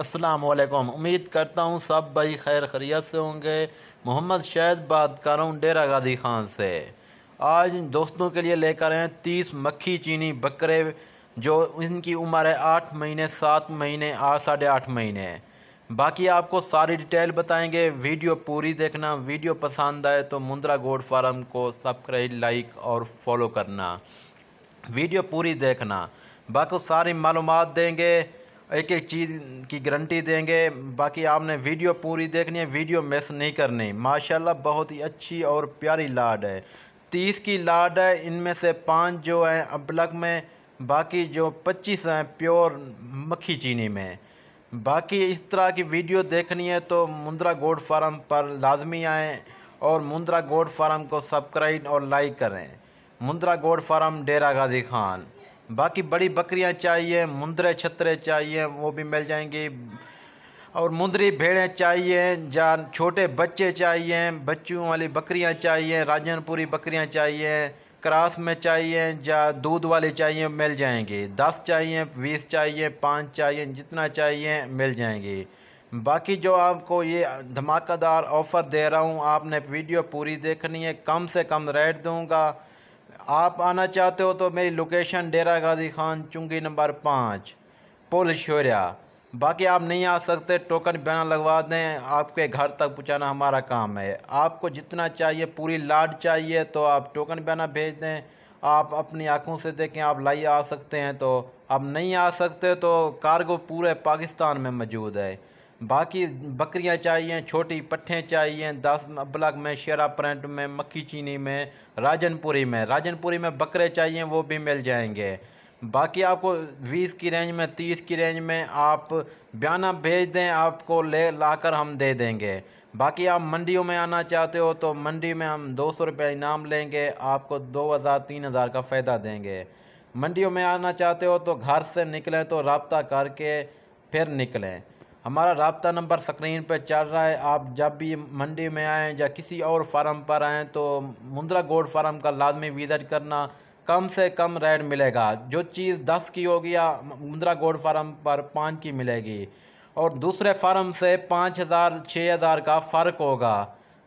असलम उम्मीद करता हूँ सब भाई खैर खरीत से होंगे मोहम्मद शायद बात कर रहा हूँ डेरा गाजी खान से आज दोस्तों के लिए लेकर आए तीस मक्खी चीनी बकरे जो इनकी उम्र है आठ महीने सात महीने आठ साढ़े आठ महीने बाकी आपको सारी डिटेल बताएंगे वीडियो पूरी देखना वीडियो पसंद आए तो मुंद्रा गोड फार्म को सब्सक्राइब लाइक और फॉलो करना वीडियो पूरी देखना बाकी सारी मालूम देंगे एक एक चीज़ की गारंटी देंगे बाकी आपने वीडियो पूरी देखनी है वीडियो मिस नहीं करनी माशाल्लाह बहुत ही अच्छी और प्यारी लाड है तीस की लाड है इनमें से पाँच जो हैं अबलग में बाकी जो पच्चीस हैं प्योर मक्खी चीनी में बाकी इस तरह की वीडियो देखनी है तो मुंद्रा गोड फार्म पर लाजमी आएँ और मुंद्रा गोड फार्म को सब्सक्राइब और लाइक करें मुंद्रा गोड फार्म डेरा गाजी खान बाकी बड़ी बकरियां चाहिए मुंदरे छतरे चाहिए वो भी मिल जाएंगी और मुंदरी भेड़ें चाहिए या छोटे बच्चे चाहिए बच्चों वाली बकरियां चाहिए राजनपुरी बकरियां चाहिए क्रास में चाहिए या दूध वाले चाहिए मिल जाएंगे दस चाहिए बीस चाहिए पाँच चाहिए जितना चाहिए मिल जाएंगे बाकी जो आपको ये धमाकेदार ऑफ़र दे रहा हूँ आपने वीडियो पूरी देखनी है कम से कम रेट दूँगा आप आना चाहते हो तो मेरी लोकेशन डेरा गाजी खान चुंगी नंबर पाँच पुल शोरिया बाकी आप नहीं आ सकते टोकन बयाना लगवा दें आपके घर तक पहुँचाना हमारा काम है आपको जितना चाहिए पूरी लाड चाहिए तो आप टोकन बयाना भेज दें आप अपनी आंखों से देखें आप लाइए आ सकते हैं तो आप नहीं आ सकते तो कार्गो पूरे पाकिस्तान में मौजूद है बाकी बकरियां चाहिए छोटी पट्ठे चाहिए दस ब्लॉक में शेरा प्रिंट में मक्खी चीनी में राजनपुरी में राजनपुरी में बकरे चाहिए वो भी मिल जाएंगे बाकी आपको बीस की रेंज में तीस की रेंज में आप बयाना भेज दें आपको ले लाकर हम दे देंगे बाकी आप मंडियों में आना चाहते हो तो मंडी में हम दो सौ रुपये इनाम लेंगे आपको दो हज़ार तीन हज़ार का फ़ायदा देंगे मंडियों में आना चाहते हो तो घर से निकलें तो रबता करके फिर निकलें हमारा रबता नंबर स्क्रीन पर चल रहा है आप जब भी मंडी में आएँ या किसी और फार्म पर आएँ तो मुंद्रा गोड फार्म का लाजमी विजट करना कम से कम रेट मिलेगा जो चीज़ दस की होगी या मुंद्रा गोड फार्म पर पाँच की मिलेगी और दूसरे फार्म से पाँच हज़ार छः हज़ार का फ़र्क होगा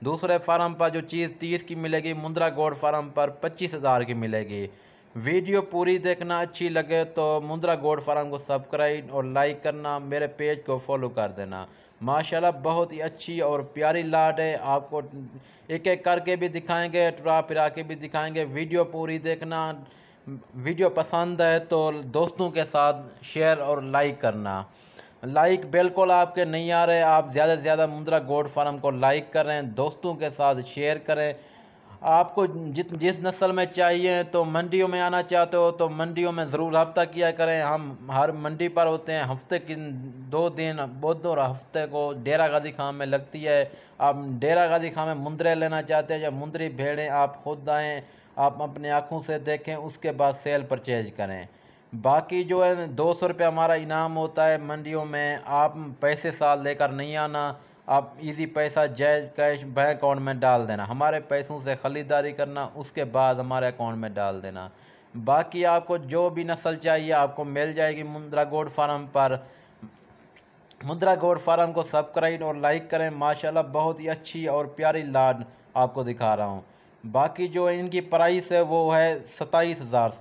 दूसरे फार्म पर जो चीज़ तीस की मिलेगी मुंद्रा गोड फार्म पर पच्चीस हज़ार की मिलेगी वीडियो पूरी देखना अच्छी लगे तो मुंद्रा गोड फार्म को सब्सक्राइब और लाइक करना मेरे पेज को फॉलो कर देना माशाल्लाह बहुत ही अच्छी और प्यारी लाट है आपको एक एक करके भी दिखाएंगे टुरा फिरा के भी दिखाएंगे वीडियो पूरी देखना वीडियो पसंद है तो दोस्तों के साथ शेयर और लाइक करना लाइक बिल्कुल आपके नहीं आ रहे आप ज़्यादा से ज़्यादा मुंद्रा गोड फार्म को लाइक करें दोस्तों के साथ शेयर करें आपको जित जिस नस्ल में चाहिए तो मंडियों में आना चाहते हो तो मंडियों में ज़रूर रबता किया करें हम हर मंडी पर होते हैं हफ्ते के दो दिन बुध और हफ्ते को डेरा गाजी खां में लगती है आप डेरा गाजी खां में मुंदरे लेना चाहते हैं या मुंदरी भेड़ें आप खुद आएँ आप अपने आँखों से देखें उसके बाद सेल परचेज करें बाकी जो है दो सौ रुपये हमारा इनाम होता है मंडियों में आप पैसे साल लेकर नहीं आना आप इजी पैसा जैज कैश बैंक अकाउंट में डाल देना हमारे पैसों से ख़रीदारी करना उसके बाद हमारे अकाउंट में डाल देना बाकी आपको जो भी नस्ल चाहिए आपको मिल जाएगी मुद्रा गोड फार्म पर मुद्रा गोड फार्म को सब्सक्राइब और लाइक करें माशाल्लाह बहुत ही अच्छी और प्यारी लाड आपको दिखा रहा हूँ बाकी जो इनकी प्राइस है वो है सताईस हज़ार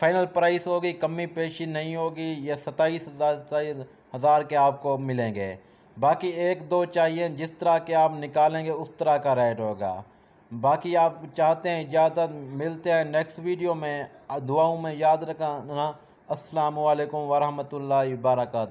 फाइनल प्राइस होगी कमी पेशी नहीं होगी यह सताईस हज़ार हज़ार के आपको मिलेंगे बाकी एक दो चाहिए जिस तरह के आप निकालेंगे उस तरह का रेट होगा बाकी आप चाहते हैं इजाज़त मिलते हैं नेक्स्ट वीडियो में दुआओं में याद रखना असलकम वरहमल वर्का